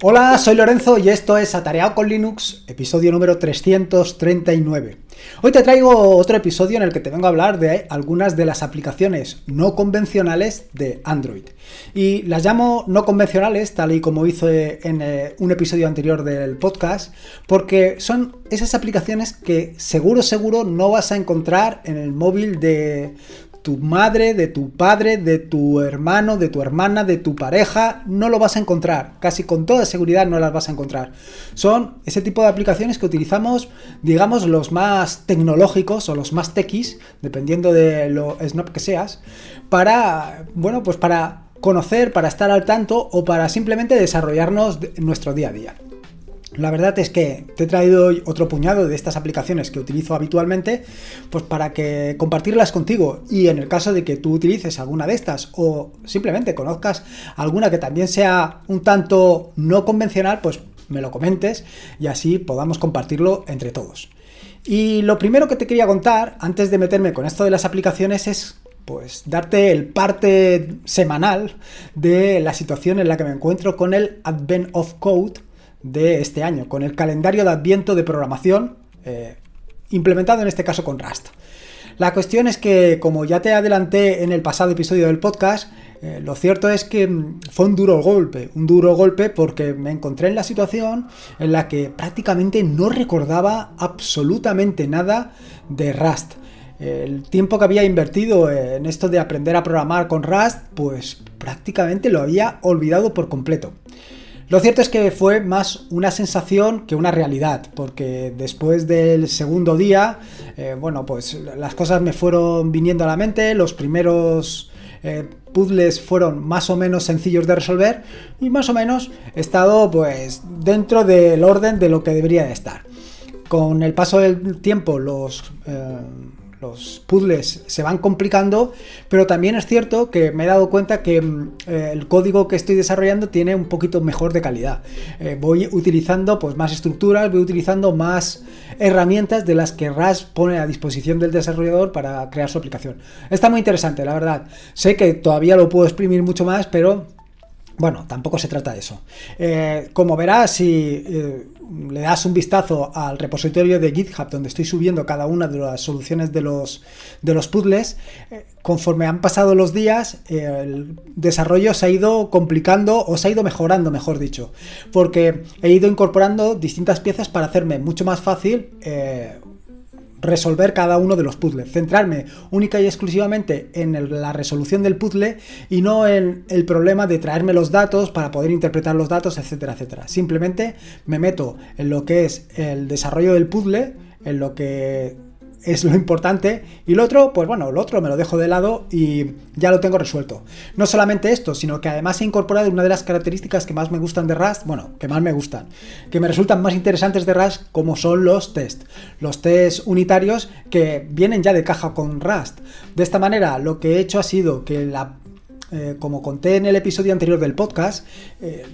Hola, soy Lorenzo y esto es Atareado con Linux, episodio número 339. Hoy te traigo otro episodio en el que te vengo a hablar de algunas de las aplicaciones no convencionales de Android. Y las llamo no convencionales, tal y como hice en eh, un episodio anterior del podcast, porque son esas aplicaciones que seguro, seguro no vas a encontrar en el móvil de tu madre, de tu padre, de tu hermano, de tu hermana, de tu pareja, no lo vas a encontrar. Casi con toda seguridad no las vas a encontrar. Son ese tipo de aplicaciones que utilizamos, digamos, los más tecnológicos o los más techis, dependiendo de lo snap que seas, para, bueno, pues para conocer, para estar al tanto o para simplemente desarrollarnos nuestro día a día. La verdad es que te he traído otro puñado de estas aplicaciones que utilizo habitualmente, pues para que compartirlas contigo y en el caso de que tú utilices alguna de estas o simplemente conozcas alguna que también sea un tanto no convencional, pues me lo comentes y así podamos compartirlo entre todos. Y lo primero que te quería contar, antes de meterme con esto de las aplicaciones, es pues darte el parte semanal de la situación en la que me encuentro con el Advent of Code de este año, con el calendario de adviento de programación, eh, implementado en este caso con Rust. La cuestión es que, como ya te adelanté en el pasado episodio del podcast, eh, lo cierto es que mm, fue un duro golpe, un duro golpe porque me encontré en la situación en la que prácticamente no recordaba absolutamente nada de Rust. El tiempo que había invertido en esto de aprender a programar con Rust, pues prácticamente lo había olvidado por completo. Lo cierto es que fue más una sensación que una realidad, porque después del segundo día, eh, bueno, pues las cosas me fueron viniendo a la mente, los primeros eh, puzzles fueron más o menos sencillos de resolver y más o menos he estado pues dentro del orden de lo que debería de estar. Con el paso del tiempo los... Eh, los puzzles se van complicando, pero también es cierto que me he dado cuenta que mm, eh, el código que estoy desarrollando tiene un poquito mejor de calidad. Eh, voy utilizando pues, más estructuras, voy utilizando más herramientas de las que RAS pone a disposición del desarrollador para crear su aplicación. Está muy interesante, la verdad. Sé que todavía lo puedo exprimir mucho más, pero bueno, tampoco se trata de eso. Eh, como verás, si le das un vistazo al repositorio de GitHub donde estoy subiendo cada una de las soluciones de los, de los puzzles, eh, conforme han pasado los días, el desarrollo se ha ido complicando o se ha ido mejorando, mejor dicho, porque he ido incorporando distintas piezas para hacerme mucho más fácil eh, resolver cada uno de los puzzles, centrarme única y exclusivamente en la resolución del puzzle y no en el problema de traerme los datos para poder interpretar los datos, etcétera, etcétera. Simplemente me meto en lo que es el desarrollo del puzzle, en lo que es lo importante. Y lo otro, pues bueno, lo otro me lo dejo de lado y ya lo tengo resuelto. No solamente esto, sino que además he incorporado una de las características que más me gustan de Rust, bueno, que más me gustan, que me resultan más interesantes de Rust, como son los tests Los tests unitarios que vienen ya de caja con Rust. De esta manera, lo que he hecho ha sido que la... Eh, como conté en el episodio anterior del podcast, eh,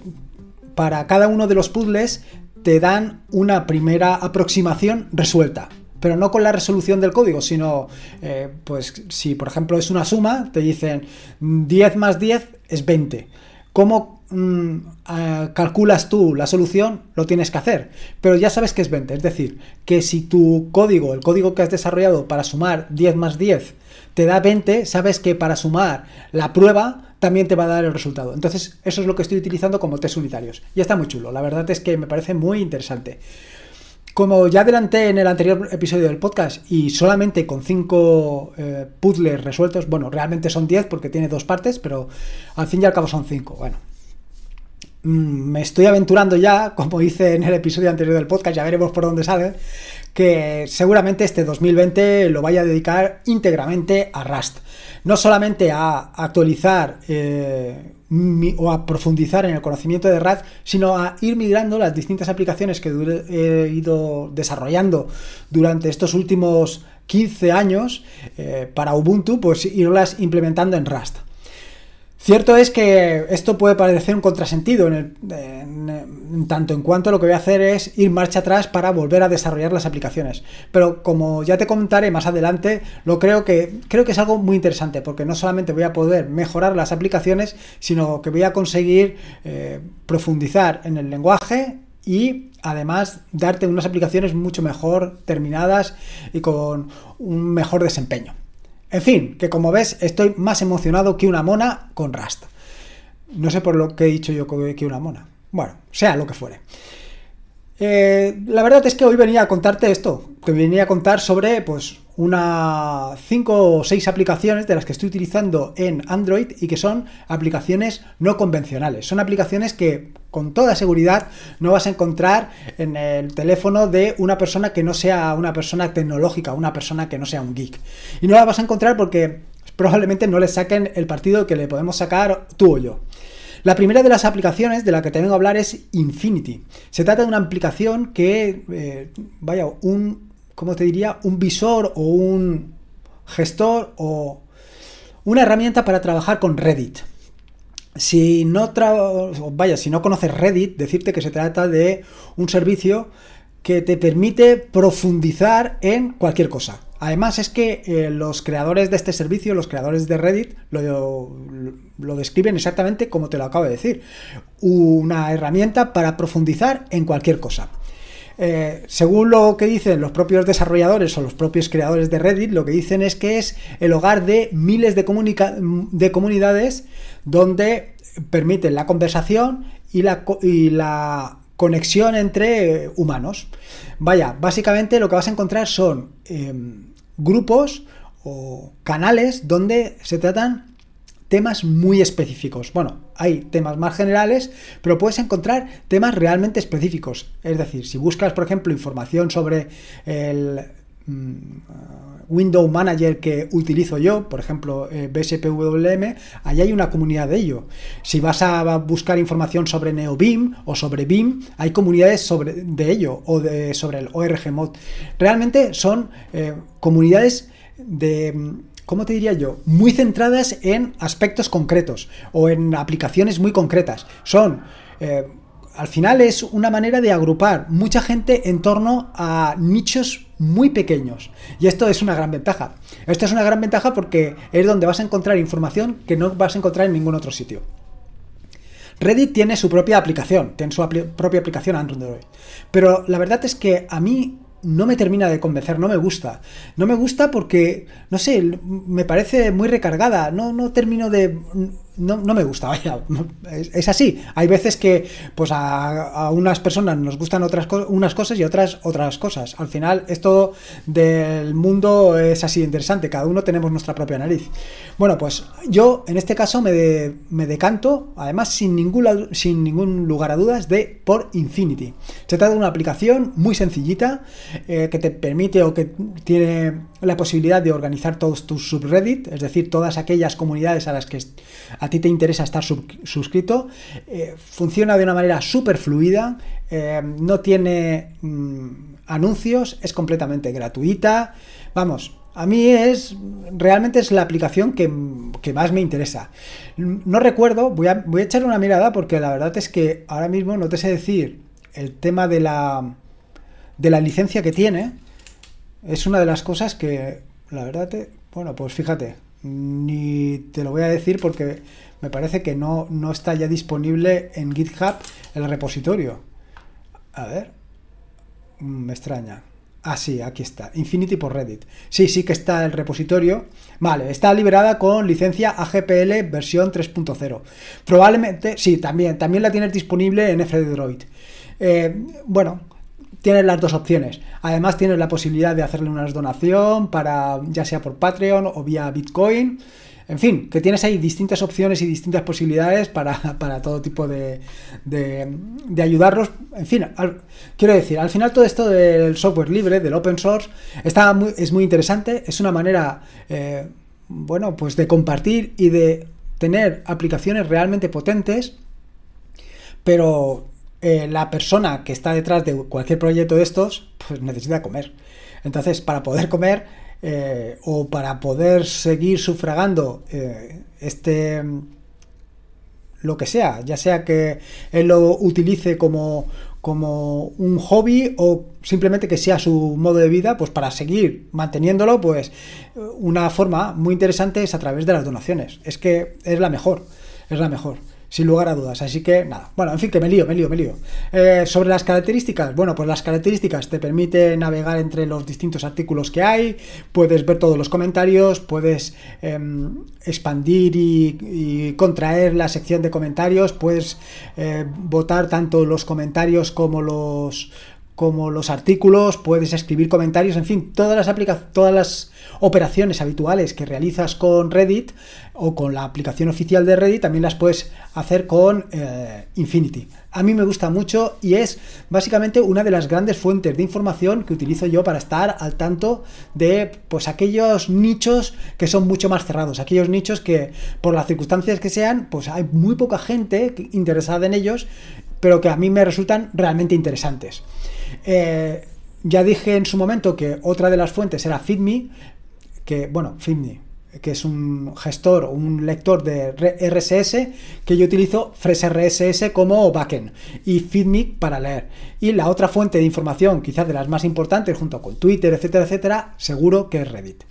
para cada uno de los puzzles te dan una primera aproximación resuelta pero no con la resolución del código, sino, eh, pues si por ejemplo es una suma, te dicen 10 mm, más 10 es 20. ¿Cómo mm, ah, calculas tú la solución? Lo tienes que hacer, pero ya sabes que es 20. Es decir, que si tu código, el código que has desarrollado para sumar 10 más 10, te da 20, sabes que para sumar la prueba también te va a dar el resultado. Entonces, eso es lo que estoy utilizando como test unitarios. Y está muy chulo, la verdad es que me parece muy interesante. Como ya adelanté en el anterior episodio del podcast y solamente con cinco eh, puzzles resueltos, bueno, realmente son 10 porque tiene dos partes, pero al fin y al cabo son cinco, Bueno, mm, me estoy aventurando ya, como hice en el episodio anterior del podcast, ya veremos por dónde sale, que seguramente este 2020 lo vaya a dedicar íntegramente a Rust. No solamente a actualizar eh, o a profundizar en el conocimiento de Rast, sino a ir migrando las distintas aplicaciones que he ido desarrollando durante estos últimos 15 años eh, para Ubuntu, pues irlas implementando en Rust. Cierto es que esto puede parecer un contrasentido, en tanto en cuanto lo que voy a hacer es ir marcha atrás para volver a desarrollar las aplicaciones. Pero como ya te comentaré más adelante, lo creo que creo que es algo muy interesante, porque no solamente voy a poder mejorar las aplicaciones, sino que voy a conseguir eh, profundizar en el lenguaje y además darte unas aplicaciones mucho mejor terminadas y con un mejor desempeño. En fin, que como ves, estoy más emocionado que una mona con Rust. No sé por lo que he dicho yo que una mona. Bueno, sea lo que fuere. Eh, la verdad es que hoy venía a contarte esto, que venía a contar sobre pues unas 5 o 6 aplicaciones de las que estoy utilizando en Android y que son aplicaciones no convencionales. Son aplicaciones que con toda seguridad no vas a encontrar en el teléfono de una persona que no sea una persona tecnológica, una persona que no sea un geek. Y no la vas a encontrar porque probablemente no le saquen el partido que le podemos sacar tú o yo. La primera de las aplicaciones de la que te vengo a hablar es Infinity. Se trata de una aplicación que, eh, vaya, un, ¿cómo te diría? Un visor o un gestor o una herramienta para trabajar con Reddit. Si no, vaya, si no conoces Reddit, decirte que se trata de un servicio que te permite profundizar en cualquier cosa. Además es que eh, los creadores de este servicio, los creadores de Reddit, lo, describen exactamente como te lo acabo de decir. Una herramienta para profundizar en cualquier cosa. Eh, según lo que dicen los propios desarrolladores o los propios creadores de Reddit, lo que dicen es que es el hogar de miles de, comunidades donde permiten la conversación y la, conexión entre humanos. Vaya, básicamente lo que vas a encontrar son... Em, grupos o canales donde se tratan temas muy específicos. Bueno, hay temas más generales, pero puedes encontrar temas realmente específicos. Es decir, si buscas, por ejemplo, información sobre el mm, Window Manager que utilizo yo, por ejemplo, eh, BSPWM, ahí hay una comunidad de ello. Si vas a buscar información sobre NeoBeam o sobre BIM, hay comunidades sobre, de ello o de, sobre el ORG Mod. Realmente son eh, comunidades de... ¿Cómo te diría yo? Muy centradas en aspectos concretos o en aplicaciones muy concretas. Son eh, al final es una manera de agrupar mucha gente en torno a nichos muy pequeños. Y esto es una gran ventaja. Esto es una gran ventaja porque es donde vas a encontrar información que no vas a encontrar en ningún otro sitio. Reddit tiene su propia aplicación, tiene su propia aplicación Android. Pero la verdad es que a mí no me termina de convencer, no me gusta. No me gusta porque, no sé, me parece muy recargada, no, no termino de no, me gusta, vaya, es, así. Hay veces que pues a, unas personas nos gustan otras unas cosas y otras otras cosas. Al final esto del mundo es así interesante, cada uno tenemos nuestra propia nariz. Bueno, pues yo en este caso me, me decanto, además sin ningún, sin ningún lugar a dudas, de por Infinity. Se trata de una aplicación muy sencillita eh, que te permite o que tiene la posibilidad de organizar todos tus subreddit, es decir, todas aquellas comunidades a las que a ti te interesa estar suscrito. Eh, funciona de una manera súper fluida, eh, no tiene mm, anuncios, es completamente gratuita. Vamos, a mí es, realmente es la aplicación que, que más me interesa. No recuerdo, voy a, voy a echar una mirada porque la verdad es que ahora mismo no te sé decir el tema de la, de la licencia que tiene, es una de las cosas que, la verdad, bueno, pues fíjate, ni te lo voy a decir porque me parece que no, no está ya disponible en GitHub el repositorio. A ver, mm, me extraña. Ah, sí, aquí está. Infinity por Reddit. Sí, sí que está el repositorio. Vale, está liberada con licencia AGPL versión 3.0. Probablemente, sí, también, también la tienes disponible en FDroid. Eh, bueno, tienes las dos opciones. Además tienes la posibilidad de hacerle una donación para ya sea por Patreon o vía Bitcoin. En fin, que tienes ahí distintas opciones y distintas posibilidades para, todo tipo de, ayudarlos. En fin, quiero decir, al final todo esto del software libre, del open source, está es muy interesante. Es una manera, eh, bueno, pues de compartir y de tener aplicaciones realmente potentes, pero eh, la persona que está detrás de cualquier proyecto de estos, pues necesita comer. Entonces, para poder comer eh, o para poder seguir sufragando eh, este mm, lo que sea, ya sea que él lo utilice como, como un hobby o simplemente que sea su modo de vida, pues para seguir manteniéndolo, pues una forma muy interesante es a través de las donaciones. Es que es la mejor, es la mejor sin lugar a dudas. Así que nada, bueno, en fin, que me lío, me lío, me lío. Eh, sobre las características, bueno, pues las características te permite navegar entre los distintos artículos que hay, puedes ver todos los comentarios, puedes em, expandir y, contraer la sección de comentarios, puedes eh, votar tanto los comentarios como los como los artículos, puedes escribir comentarios, en fin, todas las, todas las operaciones habituales que realizas con Reddit o con la aplicación oficial de Reddit, también las puedes hacer con eh, Infinity. A mí me gusta mucho y es básicamente una de las grandes fuentes de información que utilizo yo para estar al tanto de pues, aquellos nichos que son mucho más cerrados, aquellos nichos que por las circunstancias que sean, pues hay muy poca gente interesada en ellos, pero que a mí me resultan realmente interesantes. Eh, ya dije en su momento que otra de las fuentes era FitMe, que, bueno, que es un gestor, o un lector de RSS, que yo utilizo FreshRSS como backend y FeedMe para leer. Y la otra fuente de información, quizás de las más importantes, junto con Twitter, etcétera, etcétera, seguro que es Reddit.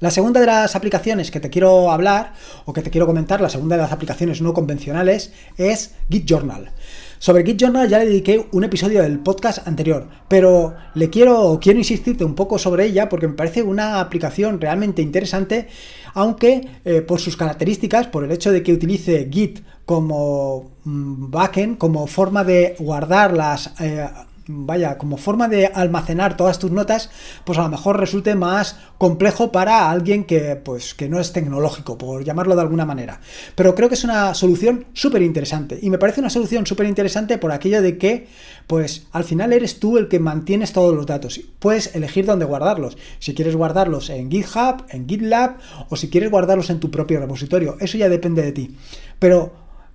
La segunda de las aplicaciones que te quiero hablar o que te quiero comentar, la segunda de las aplicaciones no convencionales, es GitJournal. Journal. Sobre Git Journal ya le dediqué un episodio del podcast anterior, pero le quiero, quiero insistirte un poco sobre ella porque me parece una aplicación realmente interesante, aunque eh, por sus características, por el hecho de que utilice Git como mm, backend, como forma de guardar las... Eh, vaya, como forma de almacenar todas tus notas, pues a lo mejor resulte más complejo para alguien que, pues, que no es tecnológico, por llamarlo de alguna manera. Pero creo que es una solución súper interesante. Y me parece una solución súper interesante por aquello de que, pues, al final eres tú el que mantienes todos los datos. Puedes elegir dónde guardarlos. Si quieres guardarlos en GitHub, en GitLab, o si quieres guardarlos en tu propio repositorio. Eso ya depende de ti. Pero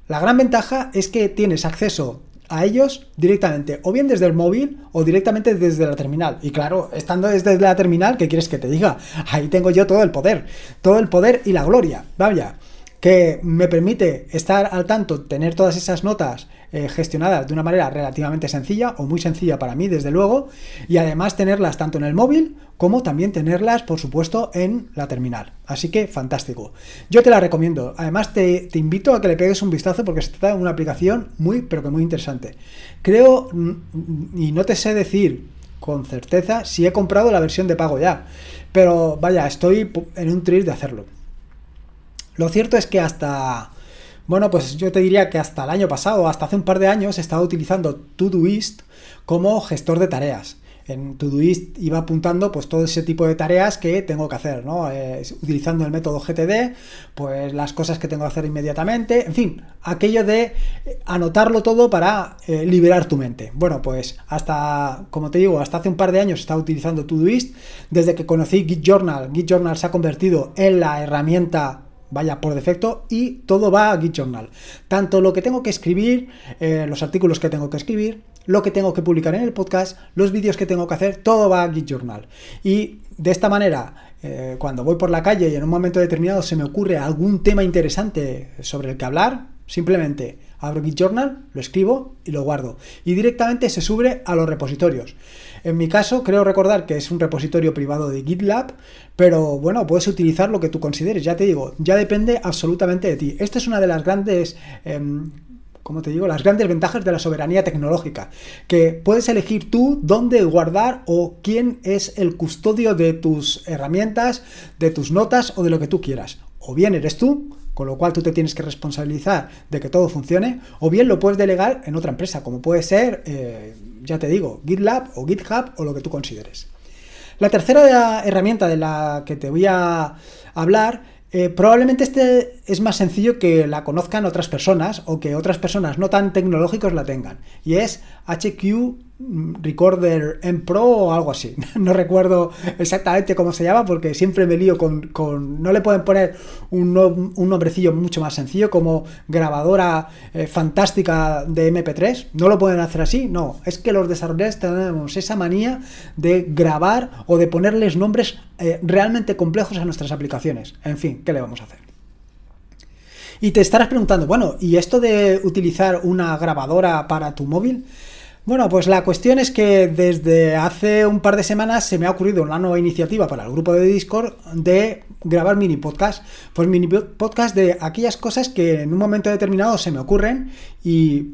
la gran ventaja es que tienes acceso a ellos directamente, o bien desde el móvil o directamente desde la terminal. Y claro, estando desde la terminal, ¿qué quieres que te diga? Ahí tengo yo todo el poder, todo el poder y la gloria. Vaya, que me permite estar al tanto, tener todas esas notas eh, gestionada gestionadas de una manera relativamente sencilla o muy sencilla para mí, desde luego, y además tenerlas tanto en el móvil como también tenerlas, por supuesto, en la terminal. Así que fantástico. Yo te la recomiendo. Además, te, invito a que le pegues un vistazo porque se trata de una aplicación muy, pero que muy interesante. Creo, mm, y no te sé decir con certeza si he comprado la versión de pago ya, pero vaya, estoy en un triste de hacerlo. Lo cierto es que hasta bueno, pues yo te diría que hasta el año pasado, hasta hace un par de años, estaba estado utilizando Todoist como gestor de tareas. En Todoist iba apuntando pues todo ese tipo de tareas que tengo que hacer, ¿no? Eh, utilizando el método GTD, pues las cosas que tengo que hacer inmediatamente, en fin, aquello de eh, anotarlo todo para eh, liberar tu mente. Bueno, pues hasta, como te digo, hasta hace un par de años estaba utilizando Todoist. Desde que conocí Git Journal, Git Journal se ha convertido en la herramienta vaya por defecto y todo va a Git Journal. Tanto lo que tengo que escribir, eh, los artículos que tengo que escribir, lo que tengo que publicar en el podcast, los vídeos que tengo que hacer, todo va a GitJournal Journal. Y de esta manera, eh, cuando voy por la calle y en un momento determinado se me ocurre algún tema interesante sobre el que hablar, Simplemente abro Git Journal, lo escribo y lo guardo. Y directamente se sube a los repositorios. En mi caso, creo recordar que es un repositorio privado de GitLab, pero bueno, puedes utilizar lo que tú consideres. Ya te digo, ya depende absolutamente de ti. Esta es una de las grandes... Em, como te digo, las grandes ventajas de la soberanía tecnológica, que puedes elegir tú dónde guardar o quién es el custodio de tus herramientas, de tus notas o de lo que tú quieras. O bien eres tú con lo cual tú te tienes que responsabilizar de que todo funcione, o bien lo puedes delegar en otra empresa, como puede ser, eh, ya te digo, GitLab o GitHub o lo que tú consideres. La tercera herramienta de la que te voy a hablar, eh, probablemente este es más sencillo que la conozcan otras personas o que otras personas no tan tecnológicos la tengan, y es HQ Recorder en Pro o algo así. No recuerdo exactamente cómo se llama porque siempre me lío con... con no le pueden poner un, nombrecillo mucho más sencillo como grabadora eh, fantástica de MP3. No lo pueden hacer así. No, es que los desarrolladores tenemos esa manía de grabar o de ponerles nombres eh, realmente complejos a nuestras aplicaciones. En fin, ¿qué le vamos a hacer? Y te estarás preguntando, bueno, ¿y esto de utilizar una grabadora para tu móvil? Bueno, pues la cuestión es que desde hace un par de semanas se me ha ocurrido una nueva iniciativa para el grupo de Discord de grabar mini podcast. Pues mini podcast de aquellas cosas que en un momento determinado se me ocurren y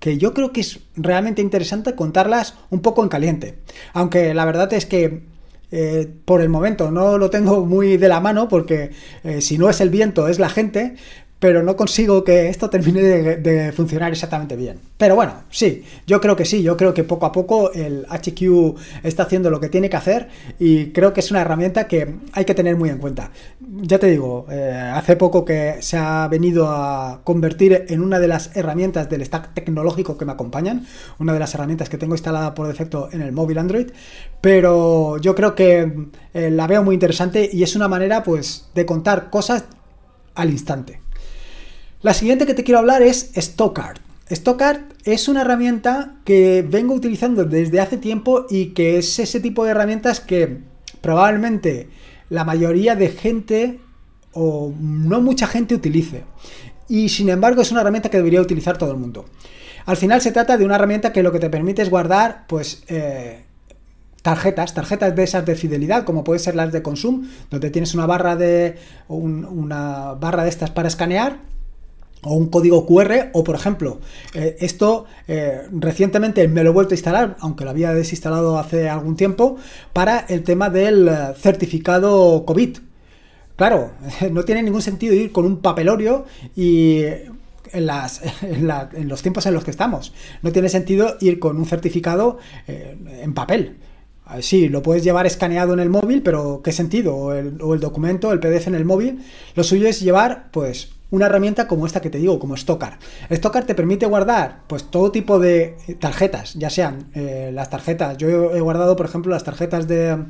que yo creo que es realmente interesante contarlas un poco en caliente. Aunque la verdad es que eh, por el momento no lo tengo muy de la mano porque eh, si no es el viento es la gente, pero no consigo que esto termine de, funcionar exactamente bien. Pero bueno, sí, yo creo que sí, yo creo que poco a poco el HQ está haciendo lo que tiene que hacer y creo que es una herramienta que hay que tener muy en cuenta. Ya te digo, eh, hace poco que se ha venido a convertir en una de las herramientas del stack tecnológico que me acompañan, una de las herramientas que tengo instalada por defecto en el móvil Android, pero yo creo que eh, la veo muy interesante y es una manera pues de contar cosas al instante. La siguiente que te quiero hablar es Stockart. Stockart es una herramienta que vengo utilizando desde hace tiempo y que es ese tipo de herramientas que probablemente la mayoría de gente o no mucha gente utilice. Y sin embargo es una herramienta que debería utilizar todo el mundo. Al final se trata de una herramienta que lo que te permite es guardar pues eh, tarjetas, tarjetas de esas de fidelidad, como pueden ser las de Consum, donde tienes una barra de una barra de estas para escanear o un código QR o por ejemplo eh, esto eh, recientemente me lo he vuelto a instalar aunque lo había desinstalado hace algún tiempo para el tema del eh, certificado COVID claro no tiene ningún sentido ir con un papelorio y en, las, en, los tiempos en los que estamos no tiene sentido ir con un certificado en papel Sí, lo puedes llevar escaneado en el móvil, pero ¿qué sentido? O el, o el documento, el PDF en el móvil. Lo suyo es llevar, pues, una herramienta como esta que te digo, como Stockard. Stockard te permite guardar pues todo tipo de eh, tarjetas, ya sean eh, las tarjetas, yo he guardado por ejemplo las tarjetas de,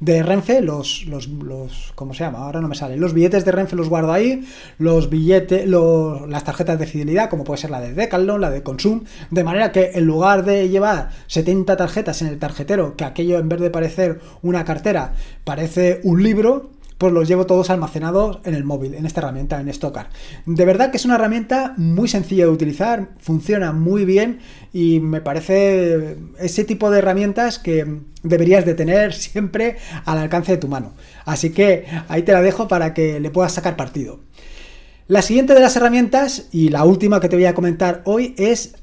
Renfe, los, los, ¿cómo se llama? Ahora no me sale, los billetes de Renfe los guardo ahí, los billetes, los, las tarjetas de fidelidad, como puede ser la de Decathlon, la de Consum, de manera que en lugar de llevar 70 tarjetas en el tarjetero, que aquello en vez de parecer una cartera, parece un libro, pues los llevo todos almacenados en el móvil, en esta herramienta, en Stockard. De verdad que es una herramienta muy sencilla de utilizar, funciona muy bien y me parece ese tipo de herramientas que deberías de tener siempre al alcance de tu mano. Así que ahí te la dejo para que le puedas sacar partido. La siguiente de las herramientas y la última que te voy a comentar hoy es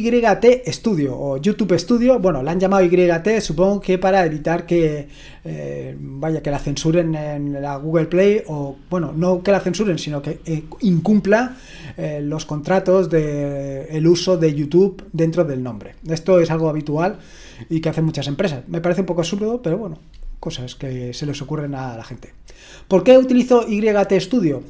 YT Studio o YouTube Studio, bueno, la han llamado YT, supongo que para evitar que, eh, vaya, que la censuren en la Google Play o, bueno, no que la censuren, sino que eh, incumpla eh, los contratos de el uso de YouTube dentro del nombre. Esto es algo habitual y que hacen muchas empresas. Me parece un poco absurdo, pero bueno, cosas que se les ocurren a la gente. ¿Por qué utilizo YT Studio?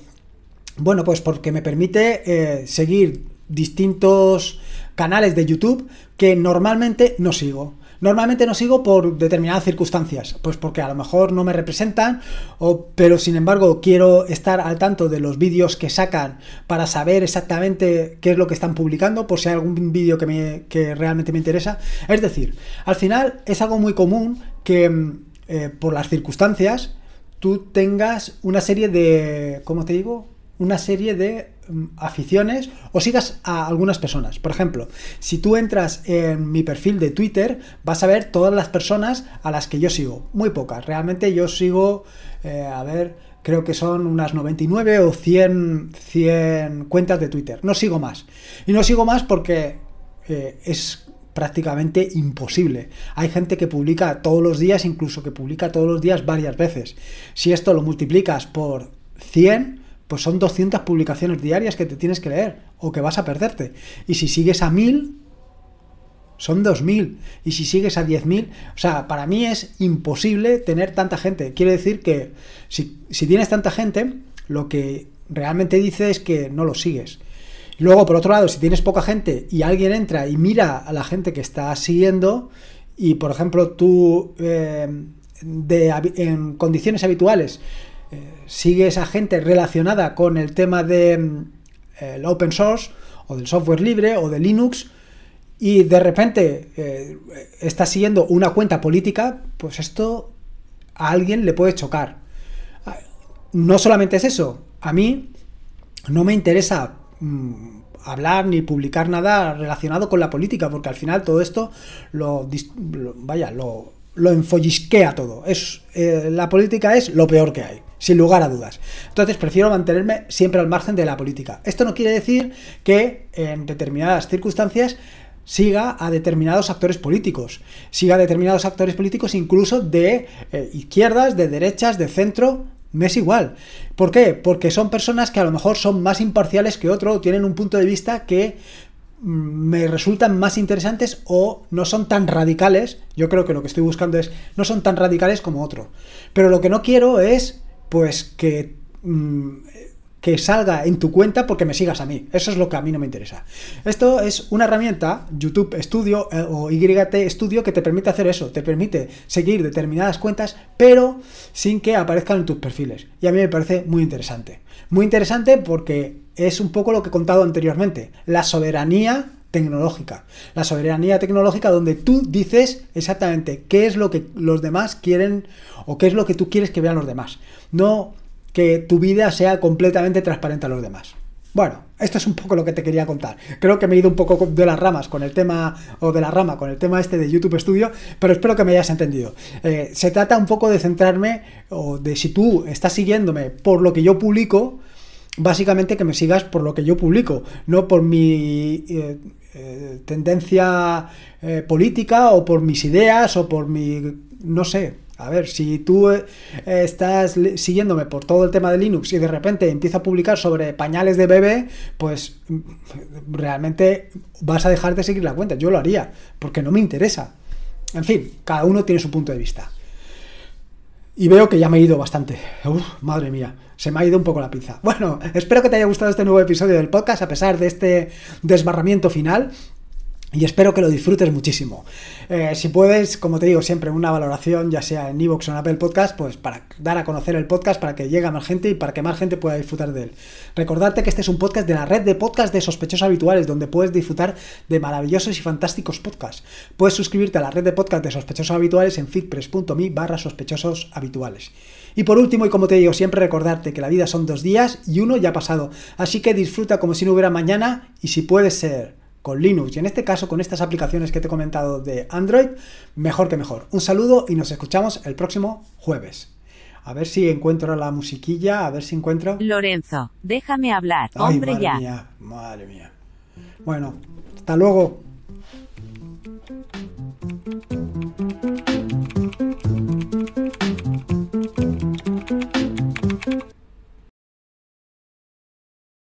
Bueno, pues porque me permite seguir distintos canales de YouTube que normalmente no sigo. Normalmente no sigo por determinadas circunstancias, pues porque a lo mejor no me representan, o, pero sin embargo quiero estar al tanto de los vídeos que sacan para saber exactamente qué es lo que están publicando, por si hay algún vídeo que, me, que realmente me interesa. Es decir, al final es algo muy común que eh, por las circunstancias tú tengas una serie de, ¿cómo te digo? una serie de mm, aficiones o sigas a algunas personas. Por ejemplo, si tú entras en mi perfil de Twitter, vas a ver todas las personas a las que yo sigo. Muy pocas. Realmente yo sigo, eh, a ver, creo que son unas 99 o 100, cuentas de Twitter. No sigo más. Y no sigo más porque eh, es prácticamente imposible. Hay gente que publica todos los días, incluso que publica todos los días varias veces. Si esto lo multiplicas por 100, pues son 200 publicaciones diarias que te tienes que leer o que vas a perderte. Y si sigues a 1000, son 2000. Y si sigues a 10.000, o sea, para mí es imposible tener tanta gente. Quiere decir que si, tienes tanta gente, lo que realmente dice es que no lo sigues. Luego, por otro lado, si tienes poca gente y alguien entra y mira a la gente que está siguiendo, y por ejemplo, tú eh, de, en condiciones habituales sigue esa gente relacionada con el tema del de, mm, open source o del software libre o de Linux y de repente eh, está siguiendo una cuenta política, pues esto a alguien le puede chocar. Ah, no solamente es eso, a mí no me interesa mm, hablar ni publicar nada relacionado con la política, porque al final todo esto lo, vaya, lo, lo enfollisquea todo. Es, eh, la política es lo peor que hay sin lugar a dudas. Entonces prefiero mantenerme siempre al margen de la política. Esto no quiere decir que en determinadas circunstancias siga a determinados actores políticos, siga a determinados actores políticos incluso de eh, izquierdas, de derechas, de centro, me es igual. ¿Por qué? Porque son personas que a lo mejor son más imparciales que otro, tienen un punto de vista que mm, me resultan más interesantes o no son tan radicales. Yo creo que lo que estoy buscando es no son tan radicales como otro. Pero lo que no quiero es pues que, mm, que salga en tu cuenta porque me sigas a mí. Eso es lo que a mí no me interesa. Esto es una herramienta, YouTube Studio eh, o YT Studio, que te permite hacer eso. Te permite seguir determinadas cuentas, pero sin que aparezcan en tus perfiles. Y a mí me parece muy interesante. Muy interesante porque es un poco lo que he contado anteriormente. La soberanía tecnológica. La soberanía tecnológica donde tú dices exactamente qué es lo que los demás quieren o qué es lo que tú quieres que vean los demás no que tu vida sea completamente transparente a los demás. Bueno, esto es un poco lo que te quería contar. Creo que me he ido un poco de las ramas con el tema, o de la rama con el tema este de YouTube Studio, pero espero que me hayas entendido. Eh, se trata un poco de centrarme, o de si tú estás siguiéndome por lo que yo publico, básicamente que me sigas por lo que yo publico, no por mi eh, eh, tendencia política, o por mis ideas, o por mi, no sé, a ver, si tú eh, estás siguiéndome por todo el tema de Linux y de repente empiezo a publicar sobre pañales de bebé, pues mm, realmente vas a dejar de seguir la cuenta. Yo lo haría, porque no me interesa. En fin, cada uno tiene su punto de vista. Y veo que ya me he ido bastante. madre mía, se me ha ido un poco la pinza. Bueno, espero que te haya gustado este nuevo episodio del podcast, a pesar de este desbarramiento final. Y espero que lo disfrutes muchísimo. Eh, si puedes, como te digo siempre, una valoración, ya sea en iVox o en Apple Podcast, pues para dar a conocer el podcast, para que llegue a más gente y para que más gente pueda disfrutar de él. Recordarte que este es un podcast de la red de podcast de sospechosos habituales, donde puedes disfrutar de maravillosos y fantásticos podcasts. Puedes suscribirte a la red de podcast de sospechosos habituales en fitpress.me barra sospechosos habituales. Y por último, y como te digo siempre, recordarte que la vida son dos días y uno ya ha pasado. Así que disfruta como si no hubiera mañana y si puede ser con Linux y en este caso con estas aplicaciones que te he comentado de Android, mejor que mejor. Un saludo y nos escuchamos el próximo jueves. A ver si encuentro la musiquilla, a ver si encuentro... Lorenzo, déjame hablar, hombre madre ya. Mía, madre mía. Bueno, hasta luego.